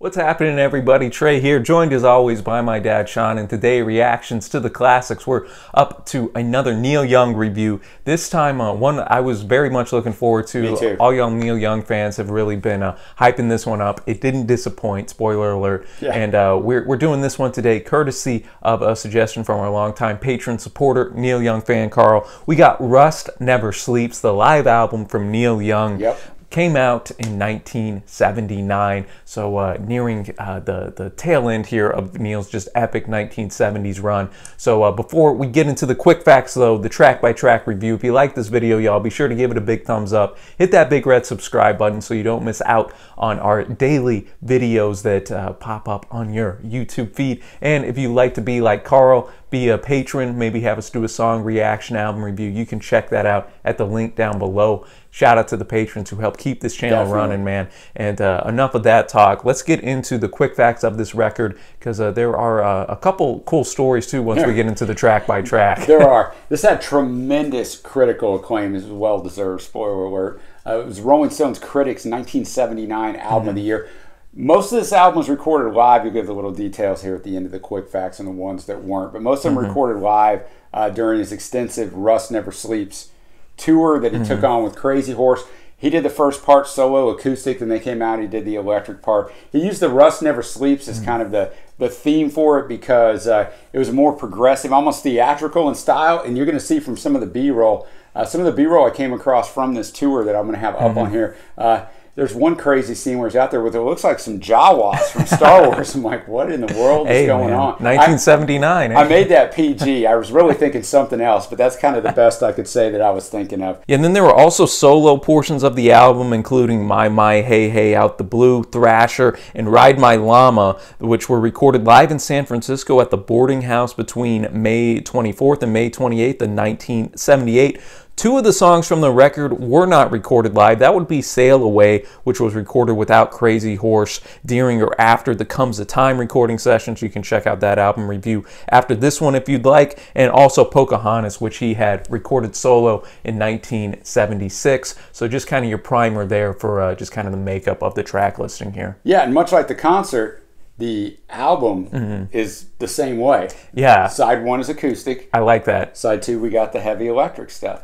What's happening, everybody? Trey here, joined as always by my dad, Sean, and today reactions to the classics. We're up to another Neil Young review. This time, uh, one I was very much looking forward to. All young Neil Young fans have really been uh, hyping this one up. It didn't disappoint, spoiler alert. Yeah. And uh, we're, we're doing this one today courtesy of a suggestion from our longtime patron supporter, Neil Young fan Carl. We got Rust Never Sleeps, the live album from Neil Young. Yep came out in 1979, so uh, nearing uh, the, the tail end here of Neil's just epic 1970s run. So uh, before we get into the quick facts though, the track by track review, if you like this video, y'all be sure to give it a big thumbs up. Hit that big red subscribe button so you don't miss out on our daily videos that uh, pop up on your YouTube feed. And if you like to be like Carl, be a patron, maybe have us do a song reaction, album review. You can check that out at the link down below. Shout out to the patrons who help keep this channel Definitely. running, man. And uh, enough of that talk. Let's get into the quick facts of this record because uh, there are uh, a couple cool stories too once we get into the track by track. there are. This had tremendous critical acclaim. This was well deserved. Spoiler alert. Uh, it was Rolling Stones Critics 1979 album mm -hmm. of the year most of this album was recorded live. You'll give the little details here at the end of the quick facts and the ones that weren't, but most of them mm-hmm. recorded live uh, during his extensive Rust Never Sleeps tour that he mm-hmm. took on with Crazy Horse. He did the first part solo acoustic, then they came out, he did the electric part. He used the Rust Never Sleeps as mm-hmm. kind of the, the theme for it because uh, it was more progressive, almost theatrical in style. And you're going to see from some of the B roll, uh, some of the B roll I came across from this tour that I'm going to have up on mm-hmm. here uh, there's one crazy scene where he's out there with it looks like some Jawas from Star Wars. I'm like, what in the world is hey, going man. on? 1979. I, I, eh? made that PG. I was really thinking something else, but that's kind of the best I could say that I was thinking of. Yeah, and then there were also solo portions of the album, including My My Hey Hey Out the Blue, Thrasher, and Ride My Llama, which were recorded live in San Francisco at the boarding house between May 24th and May 28th in 1978. Two of the songs from the record were not recorded live. That would be Sail Away, which was recorded without Crazy Horse during or after the Comes the Time recording sessions. You can check out that album review after this one if you'd like. And also Pocahontas, which he had recorded solo in 1976. So just kind of your primer there for uh, just kind of the makeup of the track listing here. Yeah, and much like the concert, the album mm-hmm. is the same way. Yeah. Side one is acoustic. I like that. Side two, we got the heavy electric stuff.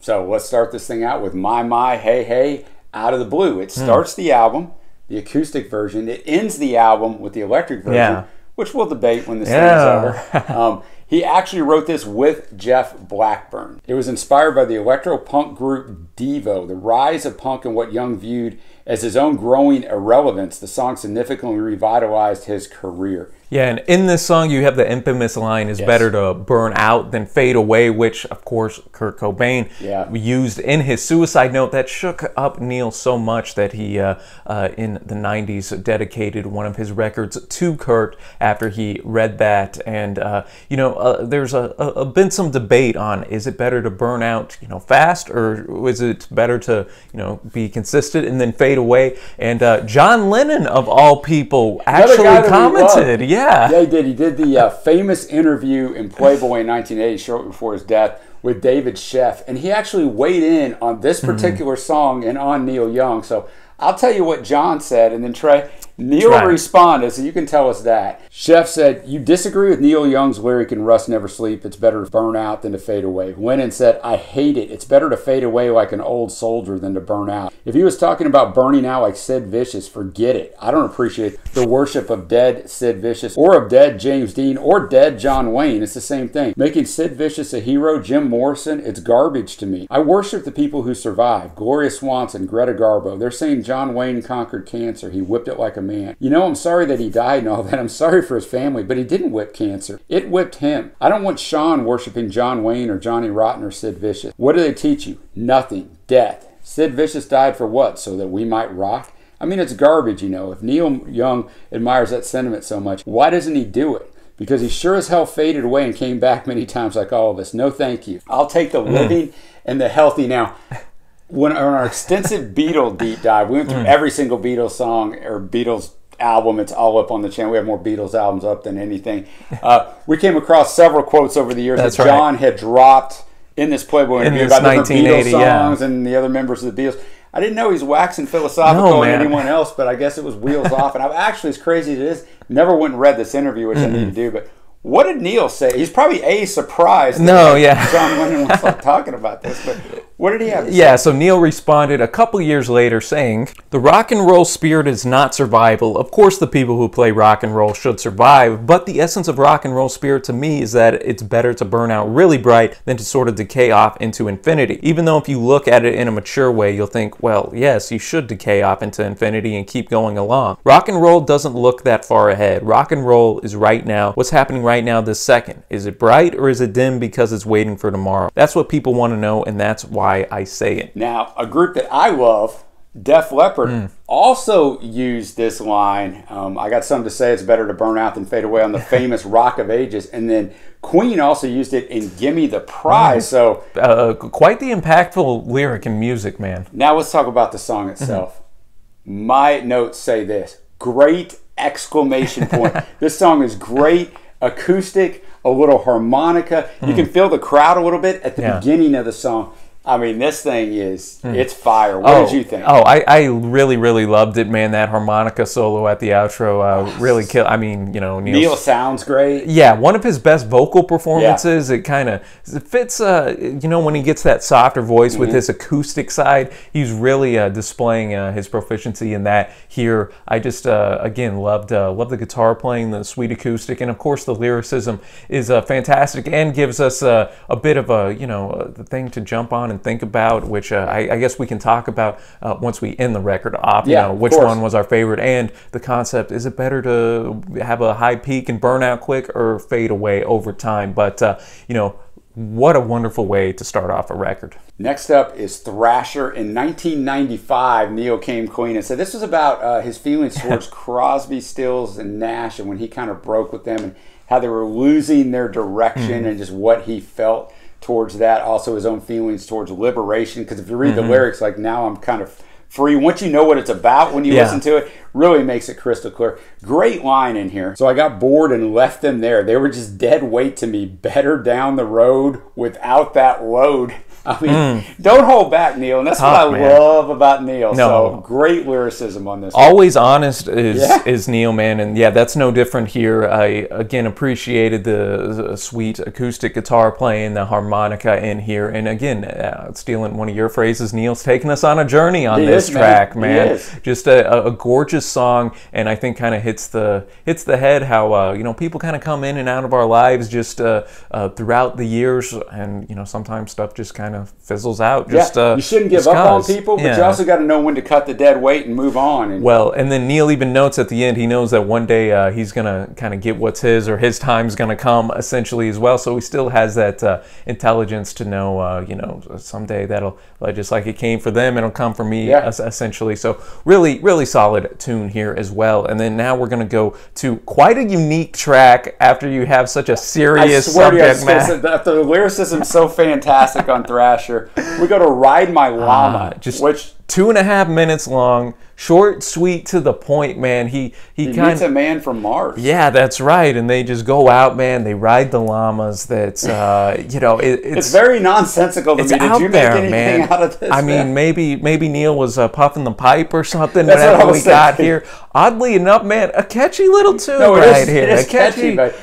So let's start this thing out with My My Hey Hey Out of the Blue. It hmm. starts the album, the acoustic version. It ends the album with the electric version, yeah. which we'll debate when this yeah. thing is over. Um, he actually wrote this with Jeff Blackburn. It was inspired by the electro punk group Devo, the rise of punk and what Young viewed as his own growing irrelevance, the song significantly revitalized his career. Yeah, and in this song, you have the infamous line, "It's yes. better to burn out than fade away," which, of course, Kurt Cobain yeah. used in his suicide note. That shook up Neil so much that he, uh, uh, in the '90s, dedicated one of his records to Kurt after he read that. And uh, you know, uh, there's a, a, been some debate on is it better to burn out, you know, fast, or is it better to you know be consistent and then fade fade away. And uh, John Lennon, of all people, actually commented. Yeah. yeah, he did. He did the uh, famous interview in Playboy in 1980, shortly before his death, with David Sheff, and he actually weighed in on this mm-hmm. particular mm-hmm. song and on Neil Young. So I'll tell you what John said, and then Trey, Neil right. responded, so you can tell us that. Chef said, You disagree with Neil Young's lyric in Rust Never Sleep. It's better to burn out than to fade away. Went and said, I hate it. It's better to fade away like an old soldier than to burn out. If he was talking about burning out like Sid Vicious, forget it. I don't appreciate the worship of dead Sid Vicious or of dead James Dean or dead John Wayne. It's the same thing. Making Sid Vicious a hero, Jim Morrison, it's garbage to me. I worship the people who survived Gloria Swanson, Greta Garbo. They're saying John Wayne conquered cancer. He whipped it like a man. You know, I'm sorry that he died and all that. I'm sorry for his family, but he didn't whip cancer. It whipped him. I don't want Sean worshiping John Wayne or Johnny Rotten or Sid Vicious. What do they teach you? Nothing. Death. Sid Vicious died for what? So that we might rock? I mean, it's garbage, you know. If Neil Young admires that sentiment so much, why doesn't he do it? Because he sure as hell faded away and came back many times, like all of us. No, thank you. I'll take the living mm. and the healthy. Now, when on our extensive Beatle deep dive, we went through mm. every single Beatles song or Beatles album. It's all up on the channel. We have more Beatles albums up than anything. Uh, we came across several quotes over the years That's that John had dropped in this Playboy interview about different Beatles songs yeah. and the other members of the Beatles. I didn't know he's waxing philosophical no, on anyone else, but I guess it was wheels off. And I've actually, as crazy as it is, never went and read this interview, which mm-hmm. I need to do. But what did Neil say? He's probably a surprised. No, yeah. John Lennon was like talking about this, but what did he have? yeah, so Neil responded a couple years later saying, "The rock and roll spirit is not survival. Of course, the people who play rock and roll should survive, but the essence of rock and roll spirit to me is that it's better to burn out really bright than to sort of decay off into infinity. Even though if you look at it in a mature way, you'll think, well, yes, you should decay off into infinity and keep going along. Rock and roll doesn't look that far ahead. Rock and roll is right now. What's happening right right now this second? Is it bright or is it dim because it's waiting for tomorrow? That's what people want to know, and that's why I say it. Now, a group that I love, Def Leppard, mm. also used this line. Um, I got some to say it's better to burn out than fade away on the famous Rock of Ages. And then Queen also used it in Gimme the Prize. Mm. So, uh, quite the impactful lyric and music, man. Now, let's talk about the song itself. Mm -hmm. My notes say this great exclamation point. this song is great acoustic, a little harmonica. Mm. You can mm. feel the crowd a little bit at the yeah. beginning of the song. I mean, this thing is hmm. it's fire. What oh, did you think? Oh, I, I really really loved it, man. That harmonica solo at the outro uh, really killed. I mean, you know, Neil's, Neil sounds great. Yeah, one of his best vocal performances. Yeah. It kind of fits. Uh, you know, when he gets that softer voice mm-hmm. with his acoustic side, he's really uh, displaying uh, his proficiency in that. Here, I just uh, again loved uh, loved the guitar playing, the sweet acoustic, and of course the lyricism is fantastic and gives us a bit of a you know a thing to jump on and think about, which uh, I, I, guess we can talk about uh, once we end the record off. yeah, you know, which one was our favorite and the concept. Is it better to have a high peak and burn out quick or fade away over time? But, uh, you know, what a wonderful way to start off a record. Next up is Thrasher. In 1995, Neil came clean and said this was about uh, his feelings towards Crosby, Stills, and Nash, and when he kind of broke with them and how they were losing their direction mm. and just what he felt towards that, also his own feelings towards liberation. Because if you read mm-hmm. the lyrics, like now I'm kind of free. Once you know what it's about when you yeah. listen to it, really makes it crystal clear. Great line in here. So I got bored and left them there. They were just dead weight to me. Better down the road without that load. I mean, mm. don't hold back, Neil. And that's Tough, what I man. love about Neil. No. So great lyricism on this. Always one. honest is yeah. is Neil, man, and yeah, that's no different here. I again appreciated the, sweet acoustic guitar playing, the harmonica in here, and again, uh, stealing one of your phrases, Neil's taking us on a journey on he this is, track, man. man. Just a, a, gorgeous song, and I think kind of hits the hits the head how uh, you know people kind of come in and out of our lives just uh, uh, throughout the years, and you know sometimes stuff just kind of of fizzles out. Just yeah. Uh, you shouldn't give up cause. on people, but yeah. you also got to know when to cut the dead weight and move on. And, well, and then Neil even notes at the end he knows that one day uh, he's gonna kind of get what's his or his time's gonna come essentially as well. So he still has that uh, intelligence to know, uh, you know, someday that'll just like it came for them, it'll come for me yeah. essentially. So really, really solid tune here as well. And then now we're gonna go to quite a unique track after you have such a serious subject matter. The, the lyricism's so fantastic on Thrash. Thrasher. We go to Ride My ah, Llama, uh, just which two and a half minutes long, short, sweet, to the point, man. He he, he kinda, meets a man from Mars. Yeah, that's right. And they just go out, man. They ride the llamas. That's uh, you know, it, it's, it's, very nonsensical to it's me. Did out you make there, anything man. out of this? I mean, maybe maybe Neil was uh, puffing the pipe or something whenever we thinking. got here. Oddly enough, man, a catchy little tune no, right is, here. a catchy, catchy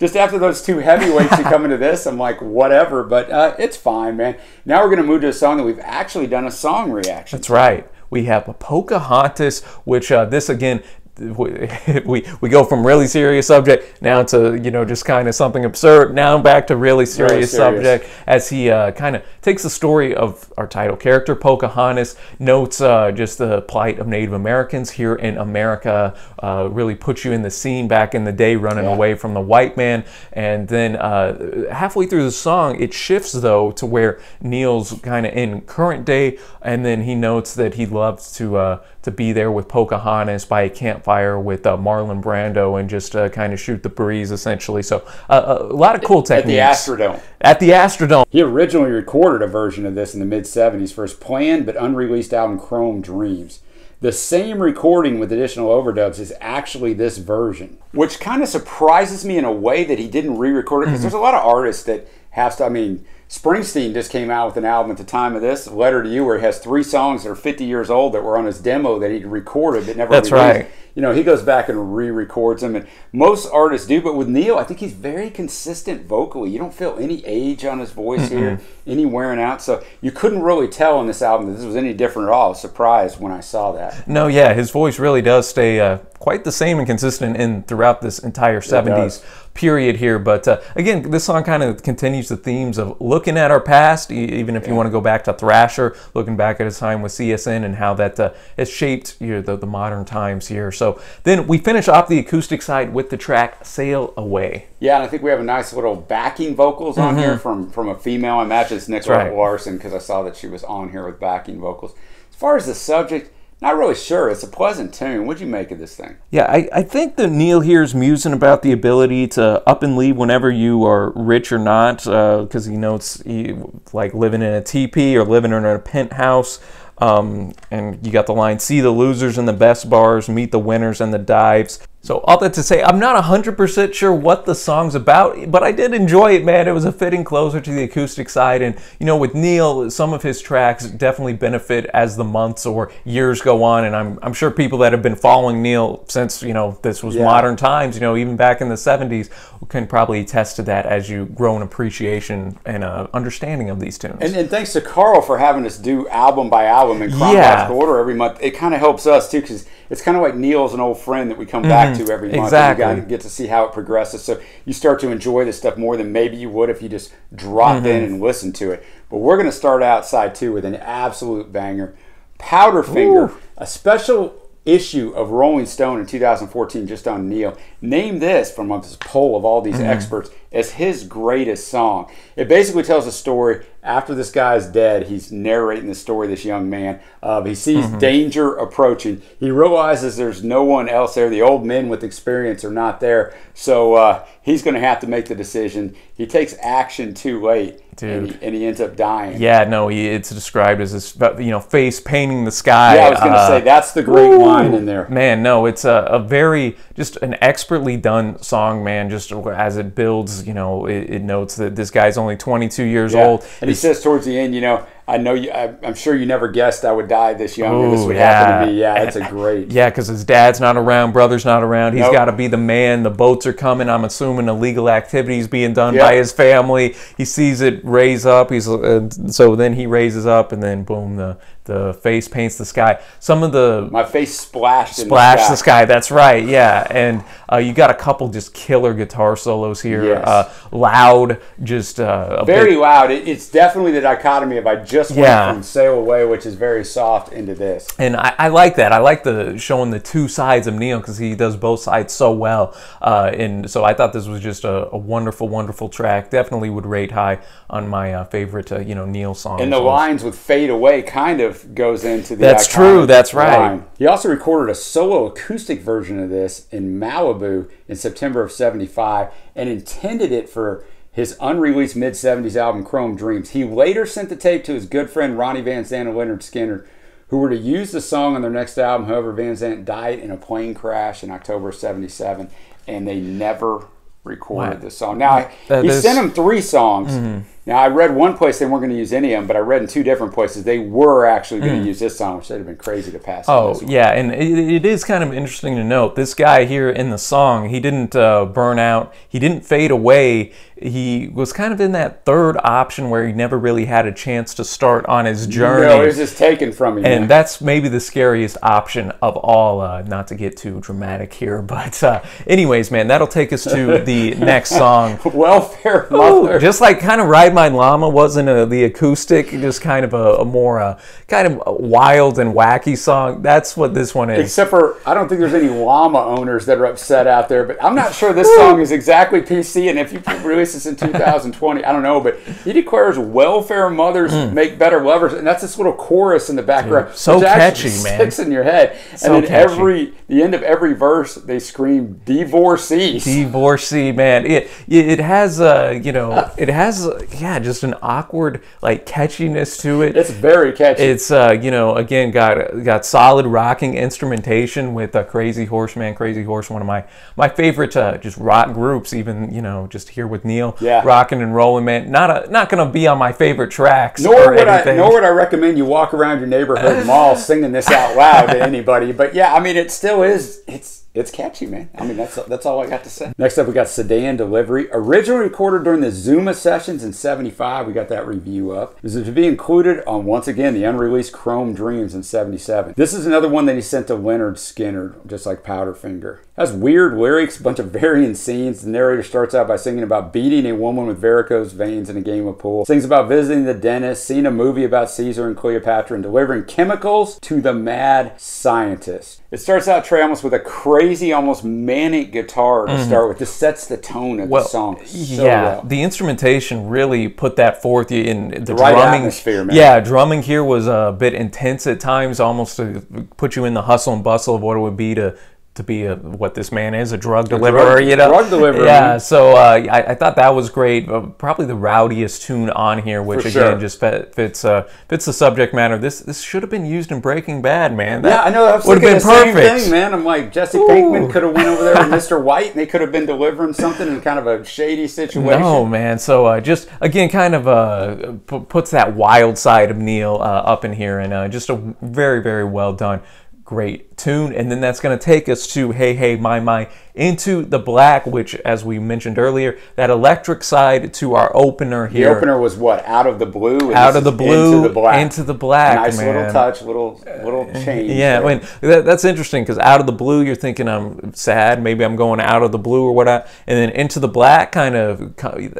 just after those two heavyweights who come into this, I'm like, whatever, but uh, it's fine, man. Now we're going to move to a song that we've actually done a song reaction. That's to. right. We have Pocahontas, which uh, this again we, we, go from really serious subject now to you know just kind of something absurd now back to really serious, really serious. subject as he uh, kind of takes the story of our title character pocahontas notes uh, just the plight of native americans here in america uh, really puts you in the scene back in the day running yeah. away from the white man and then uh, halfway through the song it shifts though to where neil's kind of in current day and then he notes that he loves to uh, to be there with Pocahontas by a campfire with uh, Marlon Brando and just uh, kind of shoot the breeze, essentially. So uh, uh a lot of cool techniques. At the Astrodome. At the Astrodome. He originally recorded a version of this in the mid 70s for his planned but unreleased album Chrome Dreams. The same recording with additional overdubs is actually this version, which kind of surprises me in a way that he didn't re record it because mm -hmm. there's a lot of artists that have to, I mean, Springsteen just came out with an album at the time of this, Letter to You, where he has three songs that are 50 years old that were on his demo that he recorded that never That's released. right. You know, he goes back and re records them. And most artists do, but with Neil, I think he's very consistent vocally. You don't feel any age on his voice Mm-mm. here, any wearing out. So you couldn't really tell on this album that this was any different at all. surprised when I saw that. No, yeah, his voice really does stay uh, quite the same and consistent in throughout this entire 70s period here. But uh, again, this song kind of continues the themes of looking at our past, even if you want to go back to Thrasher, looking back at his time with CSN and how that uh, has shaped you know, the, the modern times here. So then we finish off the acoustic side with the track Sail Away. Yeah, and I think we have a nice little backing vocals on mm -hmm. here mm-hmm. from, from a female. I imagine it's Nicola right. Larson because I saw that she was on here with backing vocals. As far as the subject, not really sure. It's a pleasant tune. What'd you make of this thing? Yeah, I, I think that Neil here is musing about the ability to up and leave whenever you are rich or not, because uh, he it's he, like living in a teepee or living in a penthouse. Um, and you got the line see the losers in the best bars, meet the winners and the dives. So, all that to say, I'm not 100% sure what the song's about, but I did enjoy it, man. It was a fitting closer to the acoustic side. And, you know, with Neil, some of his tracks definitely benefit as the months or years go on. And I'm, I'm sure people that have been following Neil since, you know, this was yeah. modern times, you know, even back in the 70s, can probably attest to that as you grow an appreciation and uh, understanding of these tunes. And, and, thanks to Carl for having us do album by album in chronological yeah. order every month. It kind of helps us, too, because it's kind of like Neil's an old friend that we come mm, back mm-hmm. to every month. Exactly. And you get to see how it progresses. So you start to enjoy this stuff more than maybe you would if you just dropped mm-hmm. in and listened to it. But we're going to start outside too with an absolute banger. Powderfinger, Ooh. a special issue of Rolling Stone in 2014 just on Neil name this from this poll of all these mm-hmm. experts as his greatest song. It basically tells a story after this guy's dead. He's narrating the story this young man. Uh, he sees mm-hmm. danger approaching. He realizes there's no one else there. The old men with experience are not there. So uh, he's going to have to make the decision. He takes action too late. And he, and he, ends up dying. Yeah, no, he, it's described as this, you know, face painting the sky. Yeah, I was going to uh, say that's the great woo, line in there. Man, no, it's a, a very just an expert expertly done song, man. Just as it builds, you know, it, it notes that this guy's only 22 years yeah. old. And he says towards the end, you know, I know you. I, am sure you never guessed I would die this young. Ooh, this would yeah. happen to me. Yeah, that's a great. yeah, because his dad's not around, brother's not around. He's nope. got to be the man. The boats are coming. I'm assuming illegal activities being done yep. by his family. He sees it raise up. He's uh, so then he raises up, and then boom, the the face paints the sky. Some of the my face splashed Splash the, the sky. That's right. Yeah, and uh, you got a couple just killer guitar solos here. Yes. Uh, loud, just uh, very loud. It, it's definitely the dichotomy of I just just went yeah. from Sail Away, which is very soft, into this. And I, I like that. I like the showing the two sides of Neil because he does both sides so well. Uh, and so I thought this was just a, a, wonderful, wonderful track. Definitely would rate high on my uh, favorite, uh, you know, Neil song. And the lines with Fade Away kind of goes into the. That's true. That's right. Line. He also recorded a solo acoustic version of this in Malibu in September of '75 and intended it for his unreleased mid 70s album Chrome Dreams. He later sent the tape to his good friend Ronnie Van Zant and Leonard Skinner, who were to use the song on their next album. However, Van Zant died in a plane crash in October 77, and they never recorded the song. Now, he sent him three songs. Mm-hmm now, I read one place they weren't going to use any of them, but I read in two different places they were actually going mm. to use this song, which they'd have been crazy to pass. Oh, yeah, and it, it is kind of interesting to note this guy here in the song, he didn't uh, burn out, he didn't fade away. He was kind of in that third option where he never really had a chance to start on his journey. No, it was just taken from him. And that's maybe the scariest option of all, uh, not to get too dramatic here, but uh, anyways, man, that'll take us to the next song. Welfare Mother. Ooh, just like kind of right Ride My Llama wasn't a, the acoustic, just kind of a, a more uh, kind of wild and wacky song. That's what this one is. Except for I don't think there's any llama owners that are upset out there, but I'm not sure this song is exactly PC. And if you release this in 2020, I don't know, but he declares welfare mothers mm. make better lovers, and that's this little chorus in the background. Dude, so catchy, man. Sticks in your head, so and then catchy. every the end of every verse they scream divorcee. Divorcee, man. It it has a uh, you know uh, it has yeah, just an awkward like catchiness to it. It's very catchy. It's uh, you know, again, got got solid rocking instrumentation with a Crazy Horseman, Crazy Horse, one of my my favorite uh, just rock groups. Even you know, just here with Neil, yeah, rocking and rolling, man. Not a, not gonna be on my favorite tracks. Nor would anything. I nor would I recommend you walk around your neighborhood mall singing this out loud to anybody. But yeah, I mean, it still is. It's it's catchy, man. I mean, that's that's all I got to say. Next up, we got Sedan Delivery. Originally recorded during the Zuma sessions in 75. We got that review up. This is to be included on, once again, the unreleased Chrome Dreams in 77. This is another one that he sent to Leonard Skinner, just like Powderfinger. Has weird lyrics, bunch of varying scenes. The narrator starts out by singing about beating a woman with varicose veins in a game of pool. Sings about visiting the dentist, seeing a movie about Caesar and Cleopatra, and delivering chemicals to the mad scientist. It starts out Trey almost with a crazy, almost manic guitar to mm. start with. This sets the tone of well, the song. So yeah, well. the instrumentation really put that forth in the, the right Atmosphere, man. Yeah, drumming here was a bit intense at times, almost to put you in the hustle and bustle of what it would be to to be a, what this man is a drug a deliverer drug, you know drug deliverer yeah mm-hmm. so uh, I, I, thought that was great probably the rowdiest tune on here which For again sure. just fits uh, fits the subject matter this this should have been used in breaking bad man that yeah i know that would have been perfect thing, man i'm like jesse Ooh. pinkman could have went over there with mr white and they could have been delivering something in kind of a shady situation no man so uh, just again kind of uh, p- puts that wild side of neil uh, up in here and uh, just a very very well done great tune and then that's going to take us to hey hey my my into the black which as we mentioned earlier that electric side to our opener here the opener was what out of the blue out of the blue into the black, into the black nice man. little touch little little uh, change yeah there. i mean that, that's interesting because out of the blue you're thinking i'm sad maybe i'm going out of the blue or what I, and then into the black kind of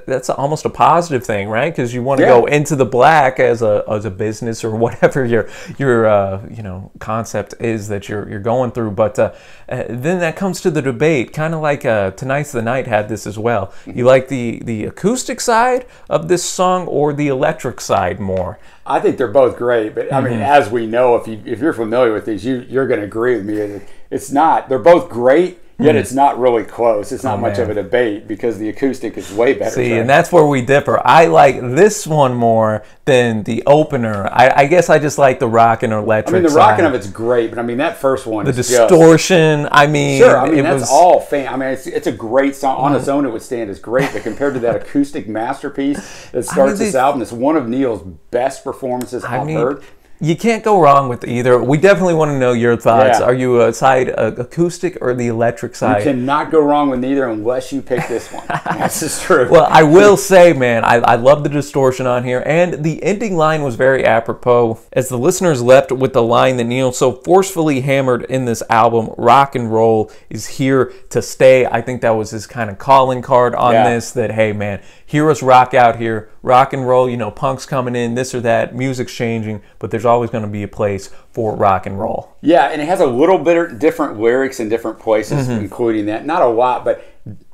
that's almost a positive thing right because you want to yeah. go into the black as a as a business or whatever your your uh, you know concept is that you're you're going through. But uh, uh, then that comes to the debate, kind of like uh, Tonight's the Night had this as well. You like the, the acoustic side of this song or the electric side more? I think they're both great, but I mean, mm-hmm. as we know, if you if you're familiar with these, you you're going to agree with me. It's not. They're both great Yet hmm. it's not really close. It's not oh, much man. of a debate because the acoustic is way better. See, track. and that's where we differ. I like this one more than the opener. I, I guess I just like the rocking and electric. I mean, the rocking of it's great, but I mean that first one. The distortion. Just, I mean, sure. I mean that's was, all fan. I mean, it's, it's a great song on its mm. own. It would stand as great, but compared to that acoustic masterpiece that starts I mean, this album, it's one of Neil's best performances I have heard you can't go wrong with either. We definitely want to know your thoughts. Yeah. Are you a side acoustic or the electric side? You cannot go wrong with neither unless you pick this one. That's just true. Well, I will say, man, I, I love the distortion on here, and the ending line was very apropos as the listeners left with the line that Neil so forcefully hammered in this album: "Rock and roll is here to stay." I think that was his kind of calling card on yeah. this. That hey, man, hear us rock out here rock and roll, you know, punk's coming in, this or that, music's changing, but there's always going to be a place for rock and roll. Yeah, and it has a little bit different lyrics in different places, mm-hmm. including that. Not a lot, but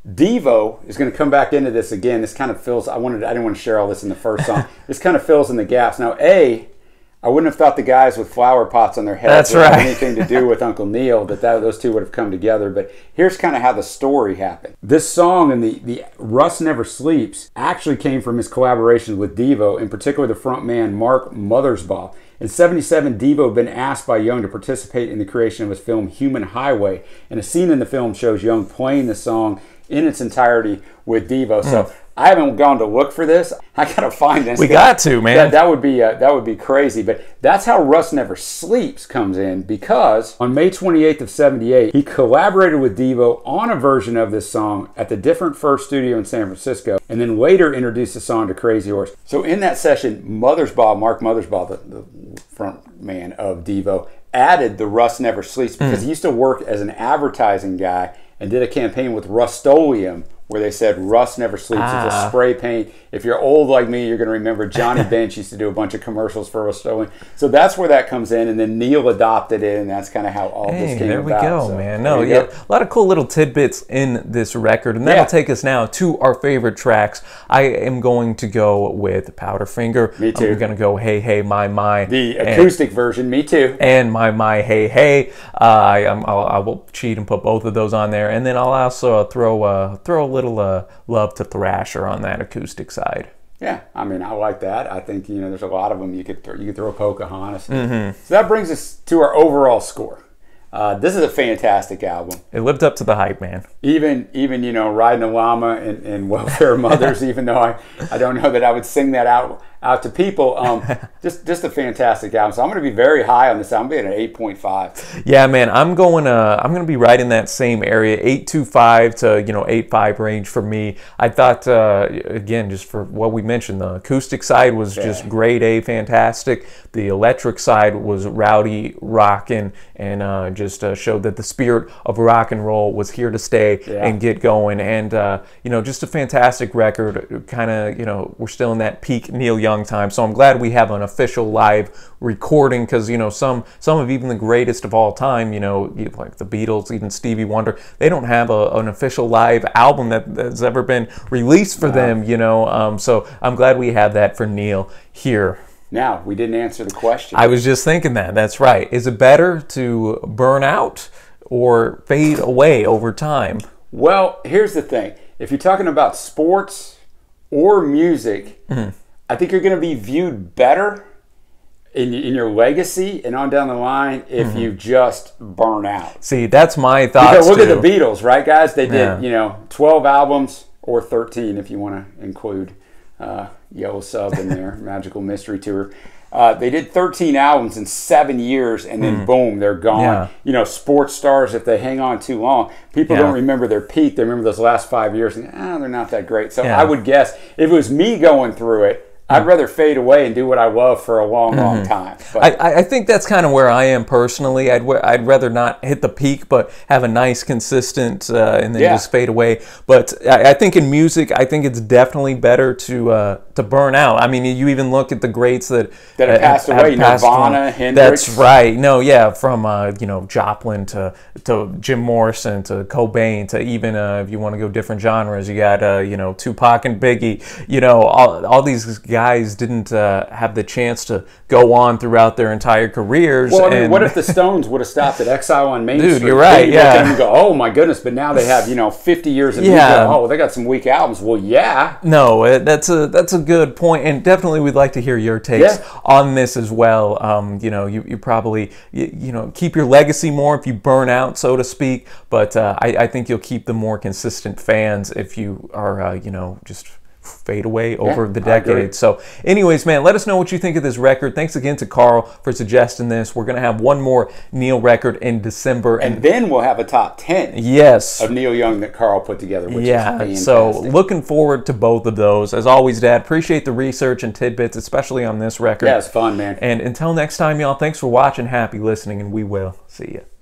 Devo is going to come back into this again. This kind of fills. I wanted. I didn't want to share all this in the first song. this kind of fills in the gaps. Now, A I wouldn't have thought the guys with flower pots on their heads That's right. anything to do with Uncle Neil, that, that those two would have come together. But here's kind of how the story happened. This song and the, the Russ Never Sleeps actually came from his collaboration with Devo, in particular the front man Mark Mothersbaugh. In 77, Devo had been asked by Young to participate in the creation of his film Human Highway, and a scene in the film shows Young playing the song in its entirety with Devo. So mm. I haven't gone to look for this. I gotta find this. We got to man. That, that would be uh, that would be crazy. But that's how Russ Never Sleeps comes in because on May 28th of '78, he collaborated with Devo on a version of this song at the Different First Studio in San Francisco, and then later introduced the song to Crazy Horse. So in that session, Mothersbaugh, Mark Mothersbaugh, the, the front man of Devo, added the Russ Never Sleeps hmm. because mm. he used to work as an advertising guy and did a campaign with Rustolium where they said rust never sleeps. Ah. It's a ah. spray paint. If you're old like me, you're going to remember Johnny Bench used to do a bunch of commercials for rust So that's where that comes in, and then Neil adopted it, and that's kind of how all hey, this came there about. There we go, so, man. No, yeah, go. a lot of cool little tidbits in this record, and that'll yeah. take us now to our favorite tracks. I am going to go with Powderfinger. Me too. We're going to go Hey Hey My My. The acoustic and, version. Me too. And My My Hey Hey. Uh, I, I'll, I will cheat and put both of those on there, and then I'll also throw uh, throw a little uh, love to Thrasher on that acoustic side. Yeah, I mean, I like that. I think you know, there's a lot of them you could th- you could throw Pocahontas. Mm-hmm. So that brings us to our overall score. Uh, this is a fantastic album. It lived up to the hype, man. Even even you know, riding a llama and, and welfare mothers. even though I, I don't know that I would sing that out out to people. Um, just just a fantastic album. So I'm going to be very high on this. I'm being an 8.5. Yeah, man, I'm going. Uh, I'm going to be right in that same area, 8.25 to you know 8.5 range for me. I thought uh, again, just for what we mentioned, the acoustic side was just grade A, fantastic. The electric side was rowdy, rocking, and uh, just uh, showed that the spirit of rock and roll was here to stay yeah. and get going. And uh, you know, just a fantastic record. Kind of, you know, we're still in that peak Neil Young long time. So I'm glad we have an official live recording because, you know, some, some of even the greatest of all time, you know, like the Beatles, even Stevie Wonder, they don't have a, an official live album that, has ever been released for wow. them, you know. Um, so I'm glad we have that for Neil here. Now, we didn't answer the question. I was just thinking that. That's right. Is it better to burn out or fade away over time? Well, here's the thing if you're talking about sports or music, mm-hmm. I think you're going to be viewed better in, in your legacy and on down the line if mm-hmm. you just burn out. See, that's my thought. look too. at the Beatles, right, guys? They did yeah. you know 12 albums or 13 if you want to include uh, Yellow Sub in their Magical Mystery Tour. Uh, they did 13 albums in seven years, and then mm. boom, they're gone. Yeah. You know, sports stars, if they hang on too long, people yeah. don't remember their peak. They remember those last five years, and ah, they're not that great. So yeah. I would guess if it was me going through it, I'd rather fade away and do what I love for a long, mm-hmm. long time. But. I, I think that's kind of where I am personally. I'd, I'd rather not hit the peak, but have a nice, consistent, uh, and then yeah. just fade away. But I, I, think in music, I think it's definitely better to uh, to burn out. I mean, you even look at the greats that that have passed have, away, have passed Nirvana, Hendrix. That's right. No, yeah, from uh, you know Joplin to to Jim Morrison to Cobain to even uh, if you want to go different genres, you got uh, you know Tupac and Biggie. You know all all these. guys guys didn't uh, have the chance to go on throughout their entire careers. Well, I mean, and... what if the Stones would have stopped at Exile on Main Dude, Street? You're right. They'd yeah. Go, oh my goodness! But now they have you know 50 years of yeah. Music. Oh, they got some weak albums. Well, yeah. No, uh, that's a that's a good point, and definitely we'd like to hear your takes yeah. on this as well. Um, you know, you, you probably you, you, know keep your legacy more if you burn out, so to speak. But uh, I, I, think you'll keep the more consistent fans if you are uh, you know just fade away over yeah, the decades. So, anyways, man, let us know what you think of this record. Thanks again to Carl for suggesting this. We're going to have one more Neil record in December. And, and, then we'll have a top 10 yes. of Neil Young that Carl put together, yeah. So, looking forward to both of those. As always, Dad, appreciate the research and tidbits, especially on this record. Yeah, it's fun, man. And until next time, y'all, thanks for watching. Happy listening, and we will see you.